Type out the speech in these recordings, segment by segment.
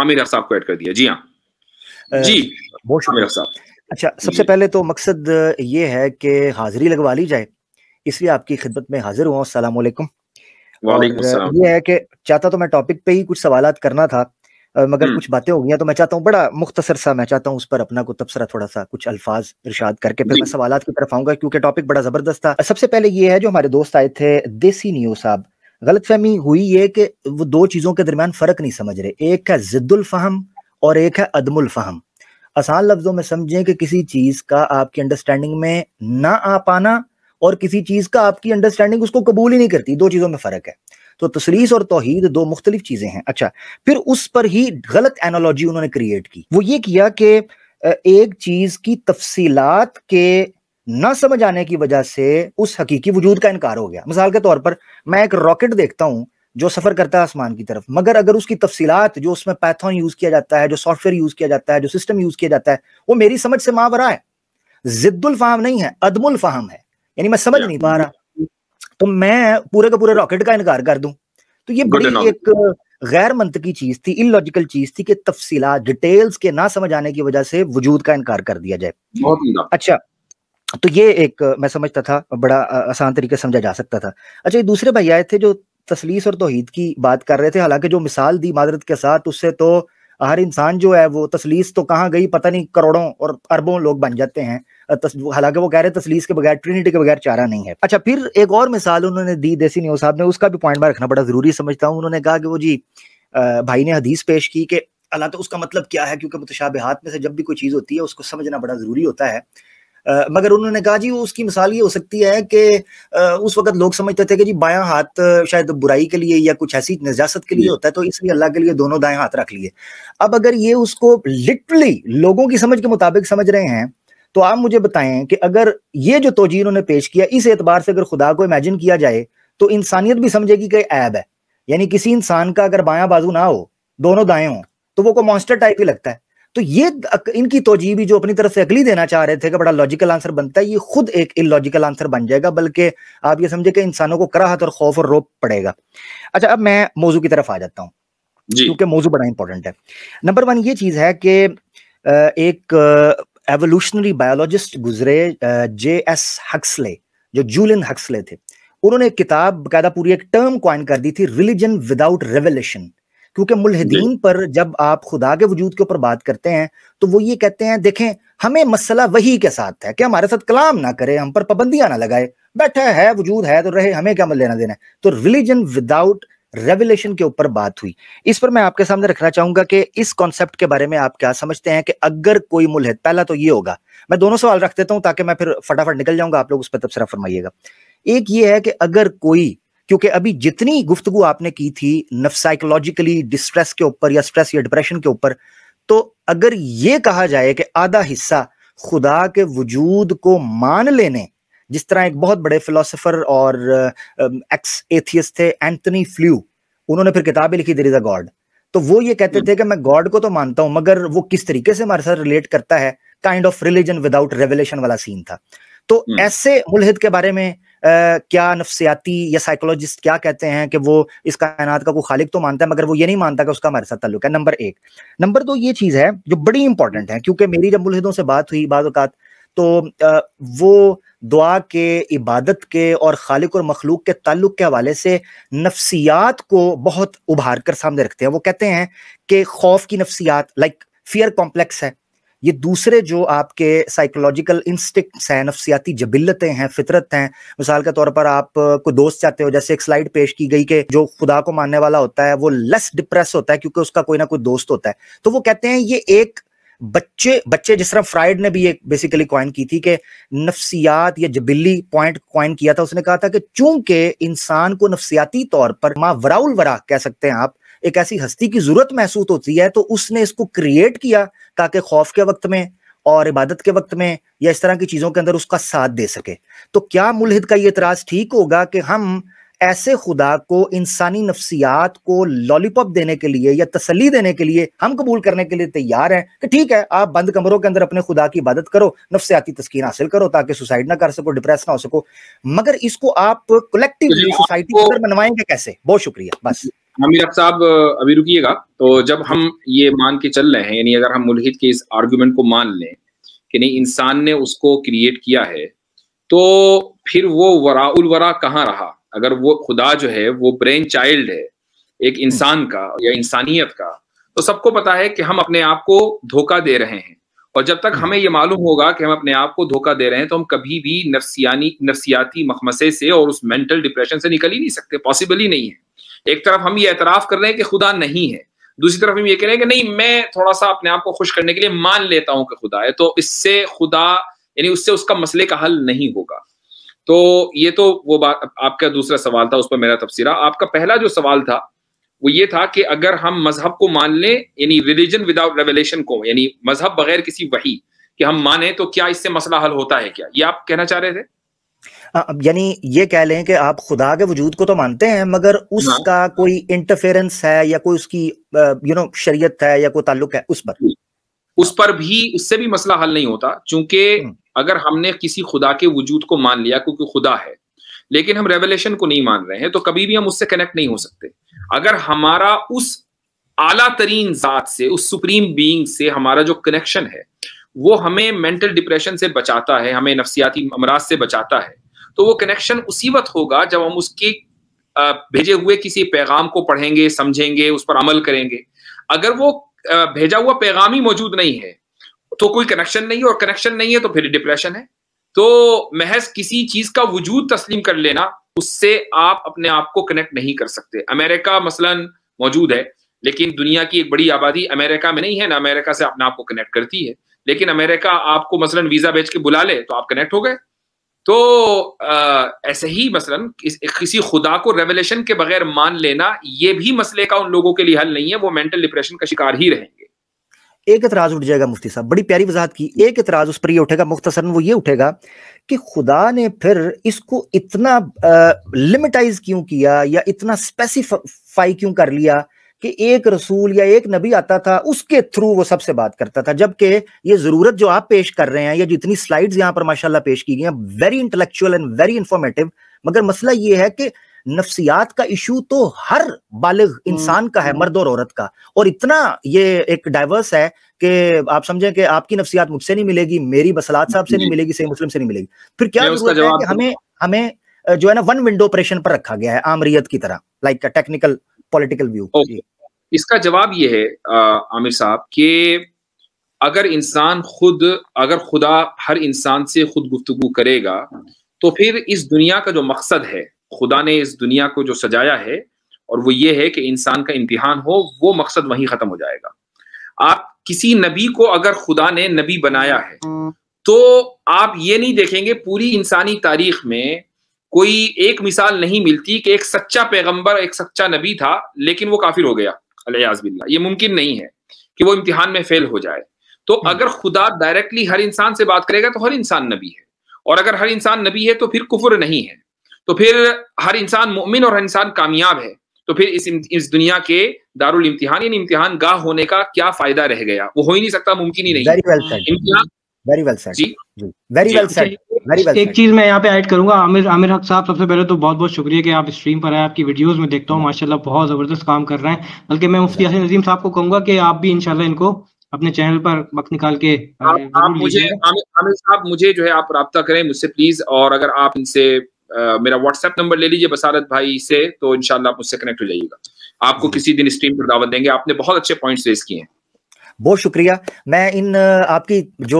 आमिर साहब को ऐड कर दिया जी हाँ जी आमिर साहब अच्छा सबसे पहले तो मकसद ये है कि हाजिरी लगवा ली जाए इसलिए आपकी खिदमत में हाजिर हुआ अस्सलाम ये है कि चाहता तो मैं टॉपिक पे ही कुछ सवाल करना था मगर हम्म। कुछ बातें हो गई तो मैं चाहता हूँ बड़ा मुख्तसर सा मैं चाहता हूँ उस पर अपना को तबसरा थोड़ा सा कुछ अल्फाज इर्शाद करके फिर मैं सवाल की तरफ आऊंगा क्योंकि टॉपिक बड़ा जबरदस्त था सबसे पहले ये है जो हमारे दोस्त आए थे देसी नियो साहब गलत फहमी हुई ये कि वो दो चीज़ों के दरमियान फ़र्क नहीं समझ रहे एक है ज़िद्दुलफ़हम और एक है अदमुलफ़हम आसान लफ्ज़ों में समझें कि किसी चीज़ का आपकी अंडरस्टैंडिंग में ना आ पाना और किसी चीज़ का आपकी अंडरस्टैंडिंग उसको कबूल ही नहीं करती दो चीज़ों में फ़र्क है तो तसरीस और तोहीद दो मुख्तलिफ चीज़ें हैं अच्छा फिर उस पर ही गलत एनोलॉजी उन्होंने क्रिएट की वो ये किया कि एक चीज़ की तफसीलात के ना समझ आने की वजह से उस हकीकी वजूद का इनकार हो गया मिसाल के तौर पर मैं एक रॉकेट देखता हूं जो सफर करता है आसमान की तरफ मगर अगर उसकी तफसीत जो उसमें पैथॉन यूज किया जाता है जो सॉफ्टवेयर यूज किया जाता है जो सिस्टम यूज किया जाता है वो मेरी समझ से मावरा है जिद्दुल फाहम नहीं है अदमुल फाहम है यानी मैं समझ नहीं पा रहा तो मैं पूरे का पूरे रॉकेट का इनकार कर दूं तो ये बड़ी एक गैर मंतकी चीज थी इलॉजिकल चीज थी कि तफसीला डिटेल्स के ना समझ आने की वजह से वजूद का इनकार कर दिया जाए अच्छा तो ये एक मैं समझता था बड़ा आसान तरीके से समझा जा सकता था अच्छा ये दूसरे आए थे जो तसलीस और तोहहीद की बात कर रहे थे हालांकि जो मिसाल दी मादरत के साथ उससे तो हर इंसान जो है वो तसलीस तो कहाँ गई पता नहीं करोड़ों और अरबों लोग बन जाते हैं हालांकि वो कह रहे तसलीस के बगैर ट्रिनिटी के बगैर चारा नहीं है अच्छा फिर एक और मिसाल उन्होंने दी देसी न्यूज साहब ने उसका भी पॉइंट में रखना बड़ा जरूरी समझता हूँ उन्होंने कहा कि वो जी भाई ने हदीस पेश की कि अल्लाह तो उसका मतलब क्या है क्योंकि मुतशाबहत में से जब भी कोई चीज़ होती है उसको समझना बड़ा जरूरी होता है आ, मगर उन्होंने कहा जी उसकी मिसाल ये हो सकती है कि उस वक्त लोग समझते थे कि जी बायां हाथ शायद बुराई के लिए या कुछ ऐसी नजास्त के लिए होता है तो इसलिए अल्लाह के लिए दोनों दाएं हाथ रख लिए अब अगर ये उसको लिटरली लोगों की समझ के मुताबिक समझ रहे हैं तो आप मुझे बताएं कि अगर ये जो तोजी उन्होंने पेश किया इस एतबार से अगर खुदा को इमेजिन किया जाए तो इंसानियत भी समझेगी कि ऐब है यानी किसी इंसान का अगर बायां बाजू ना हो दोनों दाएं हो तो वो को मॉन्स्टर टाइप ही लगता है तो ये इनकी तोजी भी जो अपनी तरफ से अगली देना चाह रहे थे कि बड़ा लॉजिकल आंसर बनता है ये खुद एक इलॉजिकल आंसर बन जाएगा बल्कि आप ये समझे कि इंसानों को कराहत और खौफ और रोप पड़ेगा अच्छा अब मैं मौजू की तरफ आ जाता हूँ क्योंकि मौजू बड़ा इंपॉर्टेंट है नंबर वन ये चीज है कि एक एवोल्यूशनरी बायोलॉजिस्ट गुजरे जे एस हक्सले जो जूलियन हक्सले थे उन्होंने एक किताब बकायदा पूरी एक टर्म क्वाइन कर दी थी रिलीजन विदाउट रेवल्यूशन क्योंकि मुलहदीन पर जब आप खुदा के वजूद के ऊपर बात करते हैं तो वो ये कहते हैं देखें हमें मसला वही के साथ है कि हमारे साथ कलाम ना करे हम पर पाबंदियां ना लगाए बैठा है वजूद है तो रहे हमें क्या लेना देना है तो रिलीजन विदाउट रेवलेशन के ऊपर बात हुई इस पर मैं आपके सामने रखना चाहूंगा कि इस कॉन्सेप्ट के बारे में आप क्या समझते हैं कि अगर कोई मुलहद पहला तो ये होगा मैं दोनों सवाल रख देता हूं ताकि मैं फिर फटाफट निकल जाऊंगा आप लोग उस पर तबसरा फरमाइएगा एक ये है कि अगर कोई क्योंकि अभी जितनी गुफ्तु आपने की थी नफसाइकोलॉजिकली साइकोलॉजिकली डिस्ट्रेस के ऊपर या स्ट्रेस या डिप्रेशन के ऊपर तो अगर ये कहा जाए कि आधा हिस्सा खुदा के वजूद को मान लेने जिस तरह एक बहुत बड़े फिलोसफर और एक्स एथियस थे एंथनी फ्ल्यू उन्होंने फिर किताबें लिखी दर इज अ गॉड तो वो ये कहते हम्म। थे कि मैं गॉड को तो मानता हूं मगर वो किस तरीके से हमारे साथ रिलेट करता है kind of religion without revelation वाला सीन था तो हम्म। ऐसे मुलहिद के बारे में क्या नफसियाती या साइकोलॉजिस्ट क्या कहते हैं कि वो इस कायनात का कोई खालिक तो मानता है मगर वो ये नहीं मानता कि उसका हमारे साथ तल्लुक है नंबर एक नंबर दो ये चीज़ है जो बड़ी इंपॉर्टेंट है क्योंकि मेरी जब मुलहदों से बात हुई अवत तो वो दुआ के इबादत के और खालिक और मखलूक के ताल्लुक के हवाले से नफ्सियात को बहुत उभार कर सामने रखते हैं वो कहते हैं कि खौफ की नफसियात लाइक फियर कॉम्प्लेक्स है ये दूसरे जो आपके साइकोलॉजिकल इंस्टिक्ट्स हैं नफसियाती जबिलतें हैं फितरत हैं मिसाल के तौर पर आप को दोस्त चाहते हो जैसे एक स्लाइड पेश की गई कि जो खुदा को मानने वाला होता है वो लेस डिप्रेस होता है क्योंकि उसका कोई ना कोई दोस्त होता है तो वो कहते हैं ये एक बच्चे बच्चे जिस तरह फ्राइड ने भी एक बेसिकली क्वाइन की थी कि नफसियात या जबिली पॉइंट क्वाइन किया था उसने कहा था कि चूंकि इंसान को नफसियाती तौर पर माँ वराउल वरा कह सकते हैं आप एक ऐसी हस्ती की जरूरत महसूस होती है तो उसने इसको क्रिएट किया ताकि खौफ के वक्त में और इबादत के वक्त में या इस तरह की चीज़ों के अंदर उसका साथ दे सके तो क्या मुलहिद का ये इतराज ठीक होगा कि हम ऐसे खुदा को इंसानी नफ्सियात को लॉलीपॉप देने के लिए या तसली देने के लिए हम कबूल करने के लिए तैयार हैं कि ठीक है आप बंद कमरों के अंदर अपने खुदा की इबादत करो नफ्सियाती तस्किन हासिल करो ताकि सुसाइड ना कर सको डिप्रेस ना हो सको मगर इसको आप कलेक्टिवली सोसाइटी तो के अंदर बनवाएंगे कैसे बहुत शुक्रिया बस आमिर साहब अभी रुकिएगा तो जब हम ये मान के चल रहे हैं यानी अगर हम मुलहित के इस आर्ग्यूमेंट को मान लें कि नहीं इंसान ने उसको क्रिएट किया है तो फिर वो वराउल वरा कहाँ रहा अगर वो खुदा जो है वो ब्रेन चाइल्ड है एक इंसान का या इंसानियत का तो सबको पता है कि हम अपने आप को धोखा दे रहे हैं और जब तक हमें ये मालूम होगा कि हम अपने आप को धोखा दे रहे हैं तो हम कभी भी नफसियानी नफसियाती मखमसे से और उस मेंटल डिप्रेशन से निकल ही नहीं सकते पॉसिबल ही नहीं है एक तरफ हम ये एतराफ़ कर रहे हैं कि खुदा नहीं है दूसरी तरफ हम ये कह रहे हैं कि नहीं मैं थोड़ा सा अपने आप को खुश करने के लिए मान लेता हूं कि खुदा है तो इससे खुदा यानी उससे उसका मसले का हल नहीं होगा तो ये तो वो बात आपका दूसरा सवाल था उस पर मेरा तबसरा आपका पहला जो सवाल था वो ये था कि अगर हम मजहब को मान लें यानी रिलीजन विदाउट रेवलेशन को यानी मजहब बगैर किसी वही कि हम माने तो क्या इससे मसला हल होता है क्या ये आप कहना चाह रहे थे हाँ, यानी ये कह लें कि आप खुदा के वजूद को तो मानते हैं मगर उसका हाँ। कोई इंटरफेरेंस है या कोई उसकी यू नो शरीयत है या कोई ताल्लुक है उस पर उस पर भी उससे भी मसला हल नहीं होता क्योंकि हम्म। अगर हमने किसी खुदा के वजूद को मान लिया क्योंकि खुदा है लेकिन हम रेवलेशन को नहीं मान रहे हैं तो कभी भी हम उससे कनेक्ट नहीं हो सकते अगर हमारा उस आला तरीन जात से उस सुप्रीम बीइंग से हमारा जो कनेक्शन है वो हमें मेंटल डिप्रेशन से बचाता है हमें नफसियाती अमराज से बचाता है तो वो कनेक्शन उसी वक्त होगा जब हम उसके भेजे हुए किसी पैगाम को पढ़ेंगे समझेंगे उस पर अमल करेंगे अगर वो भेजा हुआ पैगाम ही मौजूद नहीं है तो कोई कनेक्शन नहीं है और कनेक्शन नहीं है तो फिर डिप्रेशन है तो महज किसी चीज का वजूद तस्लीम कर लेना उससे आप अपने आप को कनेक्ट नहीं कर सकते अमेरिका मसलन मौजूद है लेकिन दुनिया की एक बड़ी आबादी अमेरिका में नहीं है ना अमेरिका से अपने आप को कनेक्ट करती है लेकिन अमेरिका आपको मसलन वीजा भेज के बुला ले तो आप कनेक्ट हो गए तो आ, ऐसे ही मसलन किसी खुदा को रेवलेशन के बगैर मान लेना ये भी मसले का उन लोगों के लिए हल नहीं है वो मेंटल डिप्रेशन का शिकार ही रहेंगे एक इतराज उठ जाएगा मुफ्ती साहब बड़ी प्यारी वजहत की एक इतराज उस पर ये उठेगा मुख्तसर वो ये उठेगा कि खुदा ने फिर इसको इतना लिमिटाइज क्यों किया या इतना स्पेसिफाई क्यों कर लिया कि एक रसूल या एक नबी आता था उसके थ्रू वो सबसे बात करता था जबकि ये जरूरत जो आप पेश कर रहे हैं या जितनी स्लाइड्स यहाँ पर माशाल्लाह पेश की गई हैं very intellectual and very informative मगर मसला ये है कि नफ्सियात का इशू तो हर बालिग हम्म, इंसान का है हम्म। मर्द और औरत का और इतना ये एक डाइवर्स है कि आप समझें कि आपकी नफ्सियात मुझसे नहीं मिलेगी मेरी बसलात साहब से नहीं मिलेगी सही मुस्लिम से नहीं मिलेगी फिर क्या जरूरत है कि हमें हमें जो है ना वन विंडो ऑपरेशन पर रखा गया है आमरीत की तरह लाइक टेक्निकल पॉलिटिकल व्यू इसका जवाब ये है आमिर साहब कि अगर इंसान खुद अगर खुदा हर इंसान से खुद गुफ्तगु करेगा तो फिर इस दुनिया का जो मकसद है खुदा ने इस दुनिया को जो सजाया है और वो ये है कि इंसान का इम्तिहान हो वो मकसद वहीं खत्म हो जाएगा आप किसी नबी को अगर खुदा ने नबी बनाया है तो आप ये नहीं देखेंगे पूरी इंसानी तारीख में कोई एक मिसाल नहीं मिलती कि एक सच्चा पैगंबर एक सच्चा नबी था लेकिन वो काफिर हो गया अलियाजबिल्ला ये मुमकिन नहीं है कि वो इम्तिहान में फेल हो जाए तो हम्म। अगर खुदा डायरेक्टली हर इंसान से बात करेगा तो हर इंसान नबी है और अगर हर इंसान नबी है तो फिर कुफर नहीं है तो फिर हर इंसान मुमिन और हर इंसान कामयाब है तो फिर इस इस दुनिया के दारुल इम्तिहान यानी इम्तिहान गाह होने का क्या फायदा रह गया वो हो ही नहीं सकता मुमकिन ही नहीं वेरी वेल इम्तिहान very well sir ji very well sir एक चीज मैं यहाँ पे ऐड करूंगा आमिर आमिर हक साहब सबसे पहले तो बहुत बहुत शुक्रिया कि आप स्ट्रीम पर आए आपकी वीडियोस में देखता हूँ माशाल्लाह बहुत जबरदस्त काम कर रहे हैं बल्कि मैं मुफ्ती हसन नजीम साहब को कहूंगा कि आप भी इनशाला इनको अपने चैनल पर वक्त निकाल के आप, आप मुझे आमिर साहब मुझे जो है आप रब्ता करें मुझसे प्लीज और अगर आप इनसे मेरा व्हाट्सएप नंबर ले लीजिए बसारत भाई से तो इनशाला आप मुझसे कनेक्ट हो जाइएगा आपको hmm. किसी दिन स्ट्रीम पर दावत देंगे आपने बहुत अच्छे पॉइंट्स रेस किए हैं बहुत शुक्रिया मैं इन आपकी जो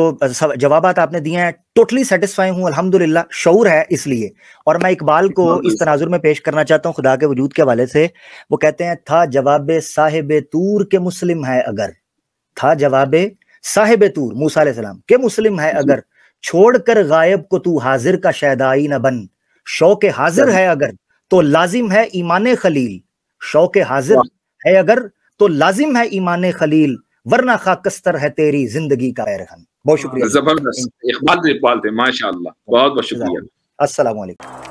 जवाब आपने दिए हैं टोटली सेटिस्फाई हूँ अल्हम्दुलिल्लाह शौर है इसलिए और मैं इकबाल को इस तनाजुर में पेश करना चाहता हूँ खुदा के वजूद के हवाले से वो कहते हैं था जवाब साहेब तूर के मुस्लिम है अगर था जवाब साहेब तूर मूसा के मुस्लिम है अगर छोड़कर गायब को तू हाजिर का शैदाई न बन शौक हाजिर है अगर तो लाजिम है ईमान खलील शौक हाजिर है अगर तो लाजिम है ईमान खलील वरना खाकस्तर है तेरी जिंदगी का बहुत शुक्रिया जबरदस्त इकबाल तो इकबाल थे माशा बहुत बहुत शुक्रिया असलम